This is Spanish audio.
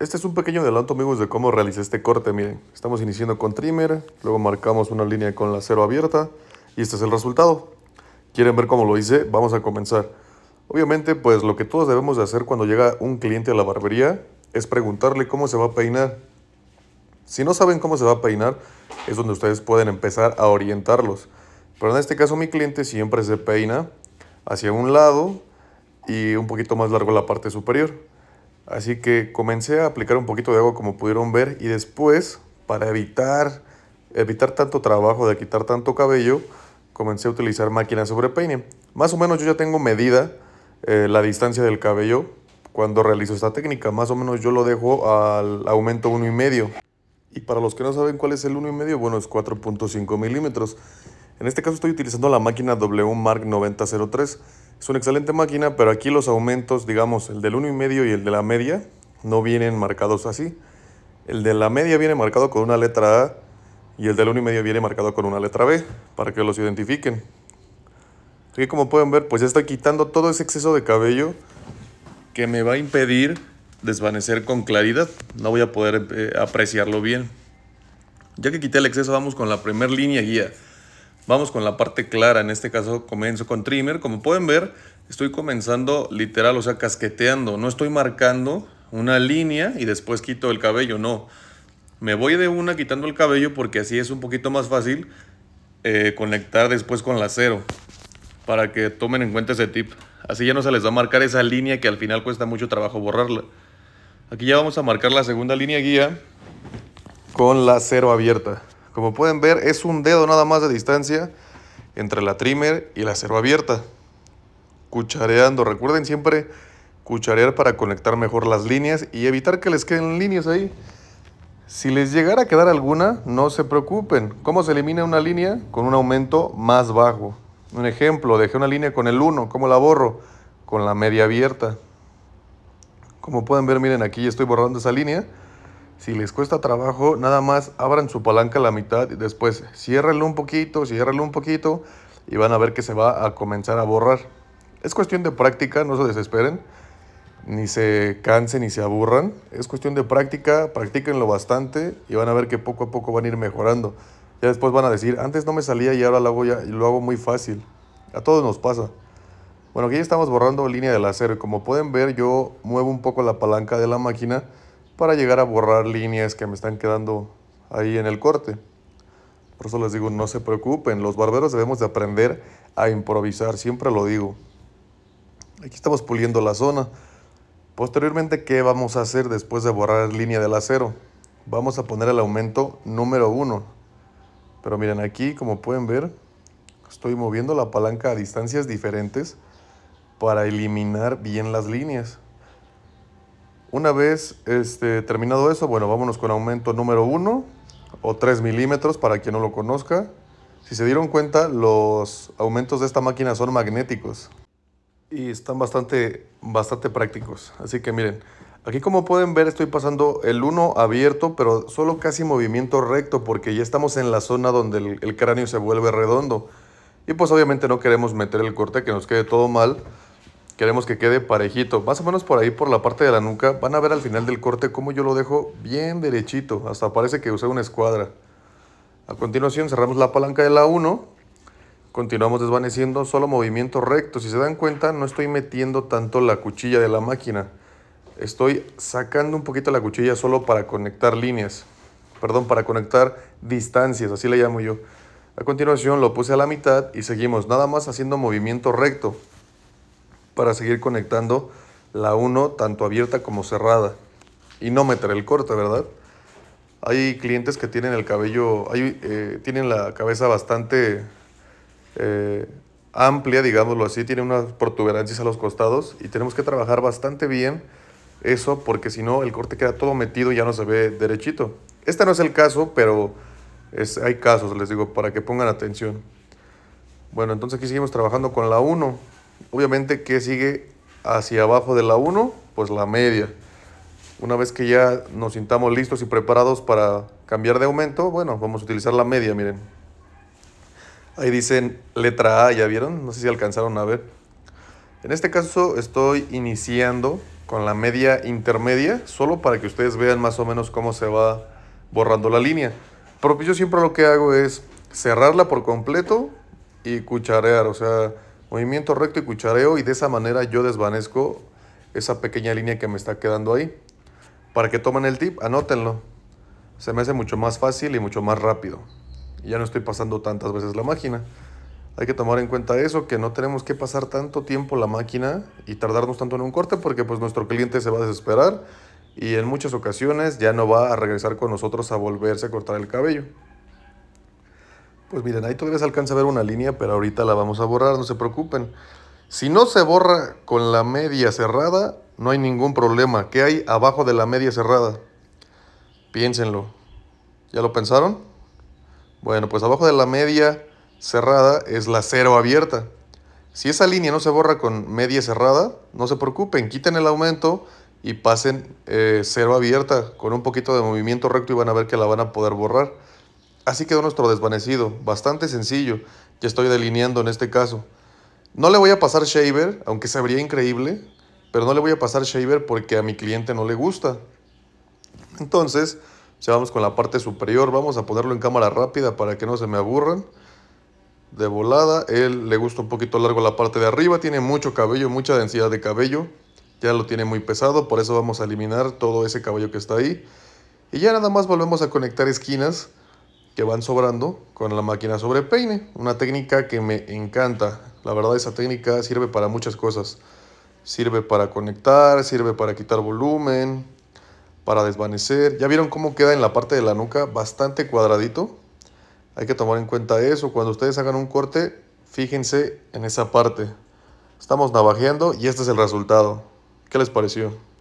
Este es un pequeño adelanto amigos de cómo realicé este corte, miren. Estamos iniciando con trimmer, luego marcamos una línea con la cero abierta y este es el resultado. ¿Quieren ver cómo lo hice? Vamos a comenzar. Obviamente pues lo que todos debemos de hacer cuando llega un cliente a la barbería es preguntarle cómo se va a peinar. Si no saben cómo se va a peinar es donde ustedes pueden empezar a orientarlos. Pero en este caso mi cliente siempre se peina hacia un lado y un poquito más largo la parte superior. Así que comencé a aplicar un poquito de agua como pudieron ver y después para evitar, evitar tanto trabajo de quitar tanto cabello, comencé a utilizar máquinas sobre peine. Más o menos yo ya tengo medida eh, la distancia del cabello cuando realizo esta técnica. Más o menos yo lo dejo al aumento 1,5. Y para los que no saben cuál es el 1,5, bueno, es 4.5 milímetros. En este caso estoy utilizando la máquina W Mark 9003. Es una excelente máquina, pero aquí los aumentos, digamos, el del 1,5 y el de la media, no vienen marcados así. El de la media viene marcado con una letra A y el del 1,5 viene marcado con una letra B, para que los identifiquen. Aquí como pueden ver, pues ya está quitando todo ese exceso de cabello que me va a impedir desvanecer con claridad. No voy a poder eh, apreciarlo bien. Ya que quité el exceso, vamos con la primera línea guía. Vamos con la parte clara, en este caso comienzo con trimmer. Como pueden ver, estoy comenzando literal, o sea, casqueteando. No estoy marcando una línea y después quito el cabello, no. Me voy de una quitando el cabello porque así es un poquito más fácil eh, conectar después con la cero. Para que tomen en cuenta ese tip. Así ya no se les va a marcar esa línea que al final cuesta mucho trabajo borrarla. Aquí ya vamos a marcar la segunda línea guía con la cero abierta. Como pueden ver, es un dedo nada más de distancia entre la trimmer y la cerva abierta. Cuchareando, recuerden siempre cucharear para conectar mejor las líneas y evitar que les queden líneas ahí. Si les llegara a quedar alguna, no se preocupen. ¿Cómo se elimina una línea? Con un aumento más bajo. Un ejemplo, dejé una línea con el 1, ¿cómo la borro? Con la media abierta. Como pueden ver, miren, aquí estoy borrando esa línea. Si les cuesta trabajo, nada más abran su palanca a la mitad y después ciérrenlo un poquito, ciérrenlo un poquito y van a ver que se va a comenzar a borrar. Es cuestión de práctica, no se desesperen, ni se cansen ni se aburran. Es cuestión de práctica, practíquenlo bastante y van a ver que poco a poco van a ir mejorando. Ya después van a decir, antes no me salía y ahora lo hago, ya, lo hago muy fácil. A todos nos pasa. Bueno, aquí ya estamos borrando línea del acero. Como pueden ver, yo muevo un poco la palanca de la máquina para llegar a borrar líneas que me están quedando ahí en el corte. Por eso les digo, no se preocupen, los barberos debemos de aprender a improvisar, siempre lo digo. Aquí estamos puliendo la zona. Posteriormente, ¿qué vamos a hacer después de borrar línea del acero? Vamos a poner el aumento número 1. Pero miren, aquí como pueden ver, estoy moviendo la palanca a distancias diferentes para eliminar bien las líneas. Una vez este, terminado eso, bueno, vámonos con aumento número 1 o 3 milímetros para quien no lo conozca. Si se dieron cuenta, los aumentos de esta máquina son magnéticos y están bastante, bastante prácticos. Así que miren, aquí como pueden ver estoy pasando el 1 abierto, pero solo casi movimiento recto porque ya estamos en la zona donde el cráneo se vuelve redondo. Y pues obviamente no queremos meter el corte que nos quede todo mal, Queremos que quede parejito, más o menos por ahí por la parte de la nuca. Van a ver al final del corte cómo yo lo dejo bien derechito, hasta parece que usé una escuadra. A continuación cerramos la palanca de la 1, continuamos desvaneciendo solo movimiento recto. Si se dan cuenta no estoy metiendo tanto la cuchilla de la máquina, estoy sacando un poquito la cuchilla solo para conectar líneas, perdón, para conectar distancias, así le llamo yo. A continuación lo puse a la mitad y seguimos, nada más haciendo movimiento recto para seguir conectando la 1 tanto abierta como cerrada y no meter el corte, ¿verdad? Hay clientes que tienen el cabello, hay, eh, tienen la cabeza bastante eh, amplia, digámoslo así, tienen unas protuberancias a los costados y tenemos que trabajar bastante bien eso porque si no el corte queda todo metido y ya no se ve derechito. Este no es el caso, pero hay casos, les digo, para que pongan atención. Bueno, entonces aquí seguimos trabajando con la 1. Obviamente, que sigue hacia abajo de la 1? Pues la media. Una vez que ya nos sintamos listos y preparados para cambiar de aumento, bueno, vamos a utilizar la media, miren. Ahí dicen letra A, ¿ya vieron? No sé si alcanzaron a ver. En este caso estoy iniciando con la media intermedia, solo para que ustedes vean más o menos cómo se va borrando la línea. Pero yo siempre lo que hago es cerrarla por completo y cucharear, o sea, Movimiento recto y cuchareo y de esa manera yo desvanezco esa pequeña línea que me está quedando ahí. Para que tomen el tip, anótenlo. Se me hace mucho más fácil y mucho más rápido. ya no estoy pasando tantas veces la máquina. Hay que tomar en cuenta eso, que no tenemos que pasar tanto tiempo la máquina y tardarnos tanto en un corte porque pues nuestro cliente se va a desesperar y en muchas ocasiones ya no va a regresar con nosotros a volverse a cortar el cabello. Pues miren, ahí todavía se alcanza a ver una línea, pero ahorita la vamos a borrar, no se preocupen. Si no se borra con la media cerrada, no hay ningún problema. ¿Qué hay abajo de la media cerrada? Piénsenlo. ¿Ya lo pensaron? Bueno, pues abajo de la media cerrada es la cero abierta. Si esa línea no se borra con media cerrada, no se preocupen, quiten el aumento y pasen eh, cero abierta con un poquito de movimiento recto y van a ver que la van a poder borrar. Así quedó nuestro desvanecido, bastante sencillo, ya estoy delineando en este caso. No le voy a pasar shaver, aunque se vería increíble, pero no le voy a pasar shaver porque a mi cliente no le gusta. Entonces, ya vamos con la parte superior, vamos a ponerlo en cámara rápida para que no se me aburran. De volada, él le gusta un poquito largo la parte de arriba, tiene mucho cabello, mucha densidad de cabello, ya lo tiene muy pesado, por eso vamos a eliminar todo ese cabello que está ahí. Y ya nada más volvemos a conectar esquinas que van sobrando con la máquina sobre peine. Una técnica que me encanta. La verdad esa técnica sirve para muchas cosas. Sirve para conectar, sirve para quitar volumen, para desvanecer. Ya vieron cómo queda en la parte de la nuca, bastante cuadradito. Hay que tomar en cuenta eso. Cuando ustedes hagan un corte, fíjense en esa parte. Estamos navajeando y este es el resultado. ¿Qué les pareció?